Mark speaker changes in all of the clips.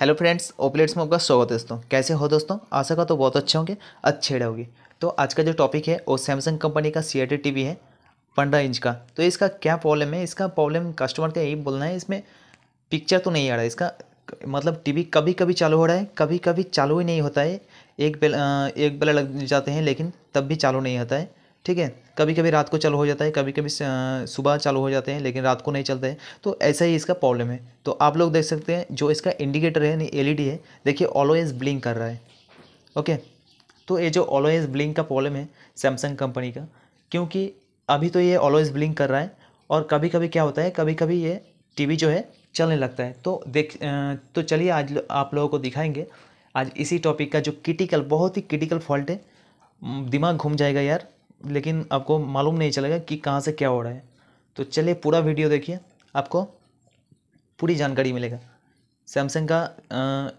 Speaker 1: Hello friends ओपलेट्स में आपका स्वागत है दोस्तों कैसे हो दोस्तों आशा का तो बहुत अच्छे होंगे अच्छे रहोगे तो आज का जो टॉपिक है वो सैमसंग कंपनी का सी टी है पंद्रह इंच का तो इसका क्या प्रॉब्लम है इसका प्रॉब्लम कस्टमर का यही बोलना है इसमें पिक्चर तो नहीं आ रहा है इसका मतलब टीवी कभी कभी चालू हो रहा है कभी कभी चालू ही नहीं होता है एक बेल एक बेला लग जाते हैं लेकिन तब भी चालू नहीं होता है ठीक है कभी कभी रात को चालू हो जाता है कभी कभी सुबह चालू हो जाते हैं लेकिन रात को नहीं चलते हैं तो ऐसा ही इसका प्रॉब्लम है तो आप लोग देख सकते हैं जो इसका इंडिकेटर है यानी एल है देखिए ऑलवेज ब्लिंक कर रहा है ओके तो ये जो ऑलोएस ब्लिंक का प्रॉब्लम है सैमसंग कंपनी का क्योंकि अभी तो ये ऑलोएस ब्लिंक कर रहा है और कभी कभी क्या होता है कभी कभी ये टी जो है चलने लगता है तो देख तो चलिए आज आप लोगों को दिखाएंगे आज इसी टॉपिक का जो क्रिटिकल बहुत ही क्रिटिकल फॉल्ट है दिमाग घूम जाएगा यार लेकिन आपको मालूम नहीं चलेगा कि कहाँ से क्या हो रहा है तो चलिए पूरा वीडियो देखिए आपको पूरी जानकारी मिलेगा सैमसंग का आ,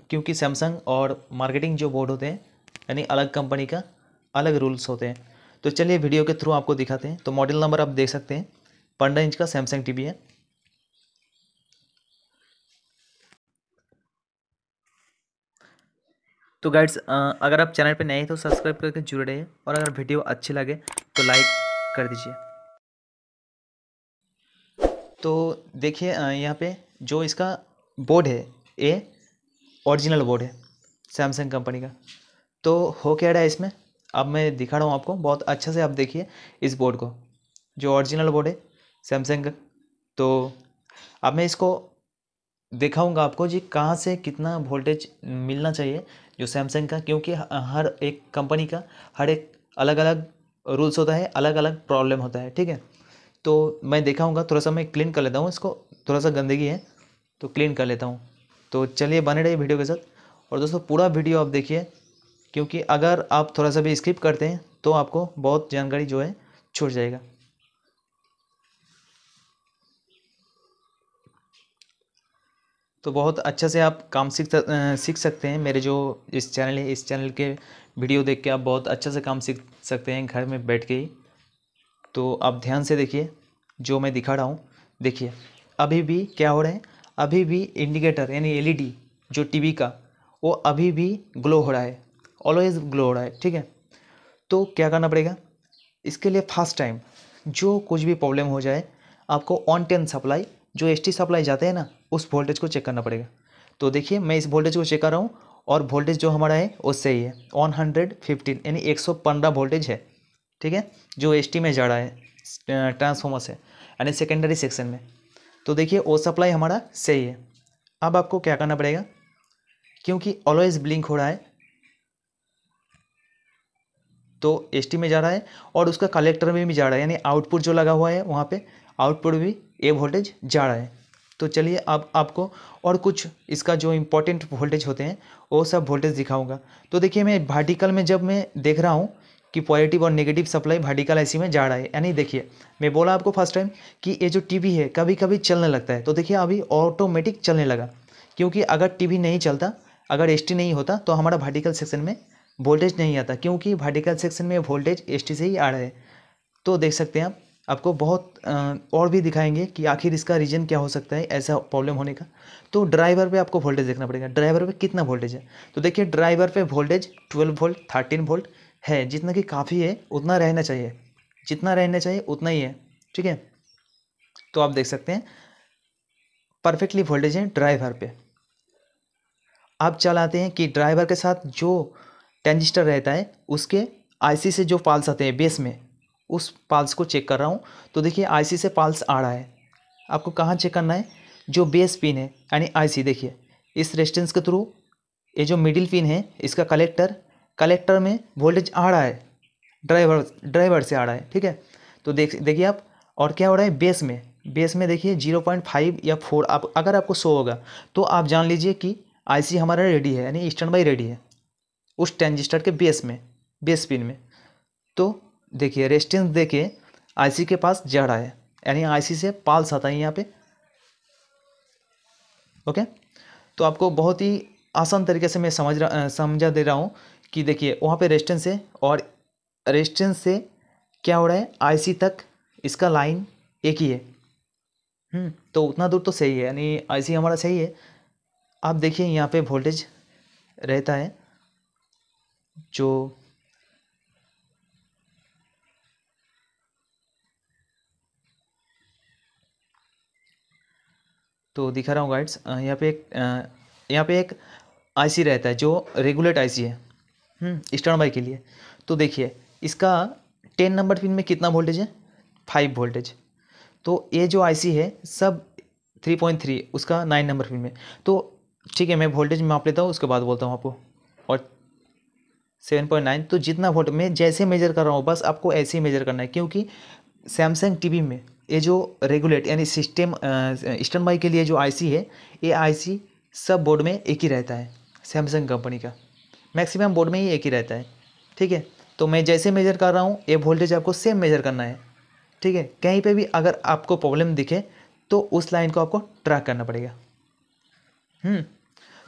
Speaker 1: क्योंकि सैमसंग और मार्केटिंग जो बोर्ड होते हैं यानी अलग कंपनी का अलग रूल्स होते हैं तो चलिए वीडियो के थ्रू आपको दिखाते हैं तो मॉडल नंबर आप देख सकते हैं पंद्रह इंच का सैमसंग टीवी है तो गाइड्स अगर आप चैनल पर नए हैं तो सब्सक्राइब करके जुड़े रहिए और अगर वीडियो अच्छी लगे तो लाइक कर दीजिए तो देखिए यहाँ पे जो इसका बोर्ड है ये ओरिजिनल बोर्ड है सैमसंग कंपनी का तो हो क्या रहा है इसमें अब मैं दिखा रहा हूँ आपको बहुत अच्छा से आप देखिए इस बोर्ड को जो ओरिजिनल बोर्ड है सैमसंग का तो अब मैं इसको दिखाऊंगा आपको जी कहाँ से कितना वोल्टेज मिलना चाहिए जो सैमसंग का क्योंकि हर एक कंपनी का हर एक अलग अलग रूल्स होता है अलग अलग प्रॉब्लम होता है ठीक है तो मैं देखा हूँगा थोड़ा सा मैं क्लीन कर लेता हूँ इसको थोड़ा सा गंदगी है तो क्लीन कर लेता हूँ तो चलिए बने रहिए वीडियो के साथ और दोस्तों पूरा वीडियो आप देखिए क्योंकि अगर आप थोड़ा सा भी स्किप करते हैं तो आपको बहुत जानकारी जो है छूट जाएगा तो बहुत अच्छे से आप काम सीख सीख सकते हैं मेरे जो इस चैनल है इस चैनल के वीडियो देख के आप बहुत अच्छे से काम सीख सकते हैं घर में बैठ के ही तो आप ध्यान से देखिए जो मैं दिखा रहा हूँ देखिए अभी भी क्या हो रहा है अभी भी इंडिकेटर यानी एलईडी जो टीवी का वो अभी भी ग्लो हो रहा है ऑलवेज ग्लो हो रहा है ठीक है तो क्या करना पड़ेगा इसके लिए फर्स्ट टाइम जो कुछ भी प्रॉब्लम हो जाए आपको ऑन टेन सप्लाई जो एस सप्लाई जाते हैं ना उस वोल्टेज को चेक करना पड़ेगा तो देखिए मैं इस वोल्टेज को चेक कर रहा हूँ और वोल्टेज जो हमारा है वो सही है वन हंड्रेड फिफ्टीन यानी एक सौ पंद्रह वोल्टेज है ठीक है जो एस में जा रहा है ट्रांसफॉर्मर से यानी सेकेंडरी सेक्शन में तो देखिए वो सप्लाई हमारा सही है अब आपको क्या करना पड़ेगा क्योंकि ऑलवेज ब्लिंक हो रहा है तो एस में जा रहा है और उसका कलेक्टर में भी जा रहा है यानी आउटपुट जो लगा हुआ है वहाँ पर आउटपुट भी ए वोल्टेज जा रहा है तो चलिए अब आपको और कुछ इसका जो इम्पोर्टेंट वोल्टेज होते हैं वो सब वोल्टेज दिखाऊंगा तो देखिए मैं भार्टिकल में जब मैं देख रहा हूँ कि पॉजिटिव और नेगेटिव सप्लाई भार्टिकल ऐसी में जा रहा है यानी देखिए मैं बोला आपको फर्स्ट टाइम कि ये जो टी है कभी कभी चलने लगता है तो देखिए अभी ऑटोमेटिक चलने लगा क्योंकि अगर टी नहीं चलता अगर एस नहीं होता तो हमारा भार्टिकल सेक्शन में वोल्टेज नहीं आता क्योंकि वर्टिकल सेक्शन में वोल्टेज एस से ही आ रहा है तो देख सकते हैं आप आपको बहुत और भी दिखाएंगे कि आखिर इसका रीज़न क्या हो सकता है ऐसा प्रॉब्लम होने का तो ड्राइवर पे आपको वोल्टेज देखना पड़ेगा ड्राइवर पे कितना वोल्टेज है तो देखिए ड्राइवर पे वोल्टेज 12 वोल्ट 13 वोल्ट है जितना कि काफ़ी है उतना रहना चाहिए जितना रहना चाहिए उतना ही है ठीक है तो आप देख सकते हैं परफेक्टली वोल्टेज है ड्राइवर पर आप चलाते हैं कि ड्राइवर के साथ जो ट्रांजिस्टर रहता है उसके आईसी से जो पाल्स आते हैं बेस में उस पाल्स को चेक कर रहा हूँ तो देखिए आईसी से पाल्स आ रहा है आपको कहाँ चेक करना है जो बेस पिन है यानी आईसी देखिए इस रेजिस्टेंस के थ्रू ये जो मिडिल पिन है इसका कलेक्टर कलेक्टर में वोल्टेज आ रहा है ड्राइवर ड्राइवर से आ रहा है ठीक है तो देख देखिए आप और क्या हो रहा है बेस में बेस में देखिए जीरो पॉइंट फाइव या फोर आप अगर आपको शो होगा तो आप जान लीजिए कि आईसी हमारा रेडी है यानी स्टैंड बाई रेडी है उस ट्रांजिस्टर के बेस में बेस पिन में तो देखिए रेस्टेंस दे के आई के पास जड़ आए यानी आई से पाल्स आता है यहाँ पे ओके तो आपको बहुत ही आसान तरीके से मैं समझ रहा समझा दे रहा हूँ कि देखिए वहाँ पे रेस्टेंस है और रेस्टेंस से क्या हो रहा है आई तक इसका लाइन एक ही है हम्म, तो उतना दूर तो सही है यानी आई हमारा सही है आप देखिए यहाँ पे वोल्टेज रहता है जो तो दिखा रहा हूँ गाइड्स यहाँ पे एक यहाँ पे एक आईसी रहता है जो रेगुलेट आईसी है स्टर्न हम्म, बाई के लिए तो देखिए इसका टेन नंबर पिन में कितना वोल्टेज है फाइव वोल्टेज तो ये जो आईसी है सब थ्री पॉइंट थ्री उसका नाइन नंबर पिन में तो ठीक है मैं वोल्टेज माप लेता हूँ उसके बाद बोलता हूँ आपको और सेवन पॉइंट नाइन तो जितना वोल्ट मैं जैसे मेजर कर रहा हूँ बस आपको ऐसे ही मेजर करना है क्योंकि सैमसंग टी में ये जो रेगुलेट यानी सिस्टम स्टन बाई के लिए जो आईसी है ये आईसी सब बोर्ड में एक ही रहता है सैमसंग कंपनी का मैक्सिमम बोर्ड में ही एक ही रहता है ठीक है तो मैं जैसे मेजर कर रहा हूँ ये वोल्टेज आपको सेम मेजर करना है ठीक है कहीं पे भी अगर आपको प्रॉब्लम दिखे तो उस लाइन को आपको ट्रैक करना पड़ेगा हम्म,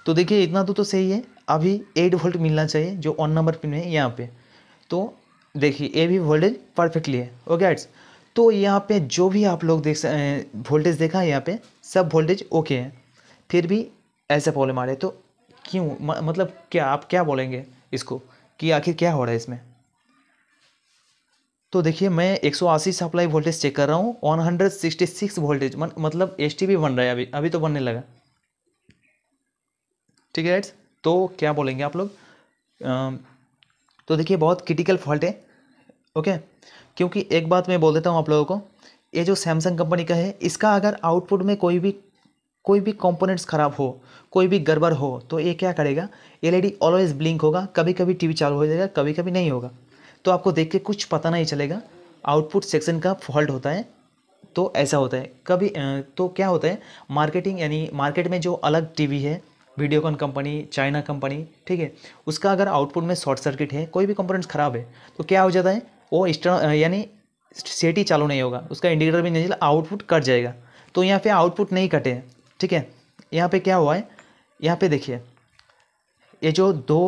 Speaker 1: तो देखिए इतना तो तो सही है अभी एट वोल्ट मिलना चाहिए जो ऑन नंबर पिन है यहाँ पे तो देखिए ये भी वोल्टेज परफेक्टली है ओके okay, तो यहाँ पे जो भी आप लोग देख वोल्टेज देखा है यहाँ पे सब वोल्टेज ओके है फिर भी ऐसा प्रॉब्लम आ रहा है तो क्यों मतलब क्या आप क्या बोलेंगे इसको कि आखिर क्या हो रहा है इसमें तो देखिए मैं 180 सप्लाई वोल्टेज चेक कर रहा हूँ 166 वोल्टेज मतलब एस टी बन रहा है अभी अभी तो बनने लगा ठीक है राइट्स तो क्या बोलेंगे आप लोग तो देखिए बहुत क्रिटिकल फॉल्ट है ओके क्योंकि एक बात मैं बोल देता हूँ आप लोगों को ये जो सैमसंग कंपनी का है इसका अगर आउटपुट में कोई भी कोई भी कंपोनेंट्स ख़राब हो कोई भी गड़बड़ हो तो ये क्या करेगा एलईडी ऑलवेज ब्लिंक होगा कभी कभी टीवी चालू हो जाएगा कभी कभी नहीं होगा तो आपको देख के कुछ पता नहीं चलेगा आउटपुट सेक्शन का फॉल्ट होता है तो ऐसा होता है कभी तो क्या होता है मार्केटिंग यानी मार्केट में जो अलग टी है वीडियोकॉन कंपनी चाइना कंपनी ठीक है उसका अगर आउटपुट में शॉर्ट सर्किट है कोई भी कंपोनेंट्स ख़राब है तो क्या हो जाता है वो एक्सटर्नल यानी सेट ही चालू नहीं होगा उसका इंडिकेटर भी नहीं चला आउटपुट कट जाएगा तो यहाँ पे आउटपुट नहीं कटे ठीक है यहाँ पे क्या हुआ है यहाँ पे देखिए ये जो दो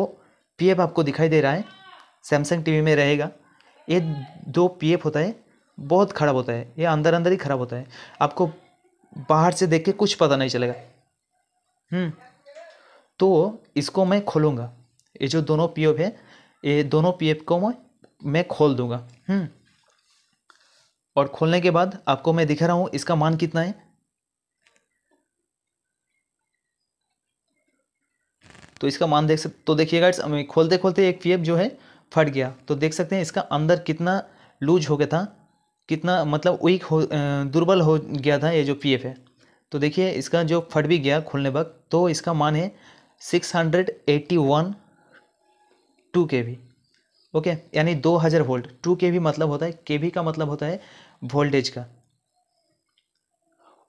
Speaker 1: पी आपको दिखाई दे रहा है सैमसंग टीवी में रहेगा ये दो पी होता है बहुत खराब होता है ये अंदर अंदर ही खराब होता है आपको बाहर से देख के कुछ पता नहीं चलेगा हम्म। तो इसको मैं खोलूँगा ये जो दोनों पी है ये दोनों पी को मैं मैं खोल दूंगा हम्म। और खोलने के बाद आपको मैं दिखा रहा हूं इसका मान कितना है तो इसका मान देख सकते तो देखिएगा इस खोलते खोलते एक पी जो है फट गया तो देख सकते हैं इसका अंदर कितना लूज हो गया था कितना मतलब वीक हो दुर्बल हो गया था ये जो पीएफ है तो देखिए इसका जो फट भी गया खोलने वक्त तो इसका मान है six hundred eighty one two K V okay यानी 2000 वोल्ट टू के भी मतलब होता है के का मतलब होता है वोल्टेज का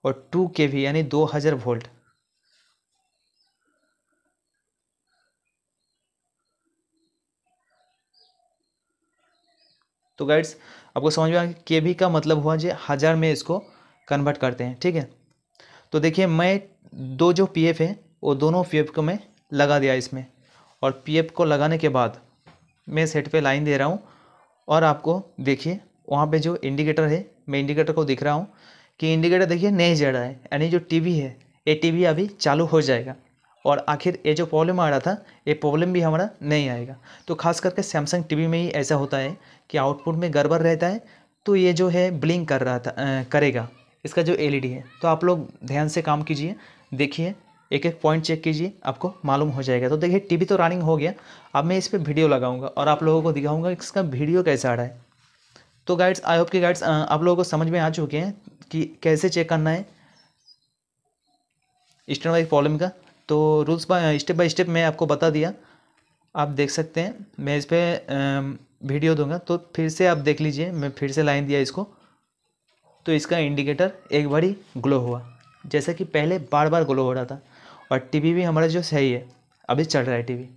Speaker 1: और टू के भी यानी 2000 वोल्ट तो गाइड्स आपको समझ में आ के भी का मतलब हुआ जो हज़ार में इसको कन्वर्ट करते हैं ठीक है तो देखिए मैं दो जो पीएफ है वो दोनों पीएफ को मैं लगा दिया इसमें और पीएफ को लगाने के बाद मैं सेट पे लाइन दे रहा हूँ और आपको देखिए वहाँ पे जो इंडिकेटर है मैं इंडिकेटर को दिख रहा हूँ कि इंडिकेटर देखिए नहीं जड़ रहा है यानी जो टीवी है ये टीवी अभी चालू हो जाएगा और आखिर ये जो प्रॉब्लम आ रहा था ये प्रॉब्लम भी हमारा नहीं आएगा तो खास करके सैमसंग टी में ही ऐसा होता है कि आउटपुट में गड़बड़ रहता है तो ये जो है ब्लिंक कर रहा था करेगा इसका जो एलईडी e है तो आप लोग ध्यान से काम कीजिए देखिए एक एक पॉइंट चेक कीजिए आपको मालूम हो जाएगा तो देखिए टीवी तो रनिंग हो गया अब मैं इस पर वीडियो लगाऊंगा और आप लोगों को दिखाऊंगा इसका वीडियो कैसे आ रहा है तो गाइड्स आई होप के गाइड्स आप लोगों को समझ में आ चुके हैं कि कैसे चेक करना है स्टैंड वाइज प्रॉब्लम का तो rules by step by step मैं आपको बता दिया आप देख सकते हैं मैं इस पर वीडियो दूंगा तो फिर से आप देख लीजिए मैं फिर से लाइन दिया इसको तो इसका इंडिकेटर एक बार ही ग्लो हुआ जैसा कि पहले बार बार ग्लो हो रहा था और टीवी भी हमारा जो सही है अभी चल रहा है टीवी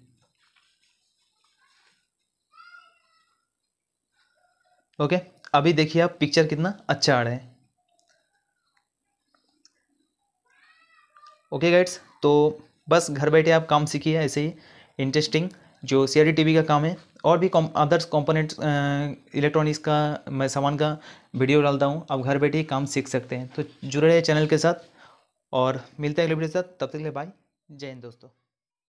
Speaker 1: ओके अभी देखिए आप पिक्चर कितना अच्छा आ रहा है ओके गाइड्स तो बस घर बैठे आप काम सीखिए ऐसे ही इंटरेस्टिंग जो सी टीवी का काम है और भी अदर्स कॉम्पोनेंट इलेक्ट्रॉनिक्स का मैं सामान का वीडियो डालता हूँ आप घर बैठे काम सीख सकते हैं तो जुड़े रहे चैनल के साथ और मिलते हैं अगले वीडियो के साथ तब तक के लिए बाय जय हिंद दोस्तों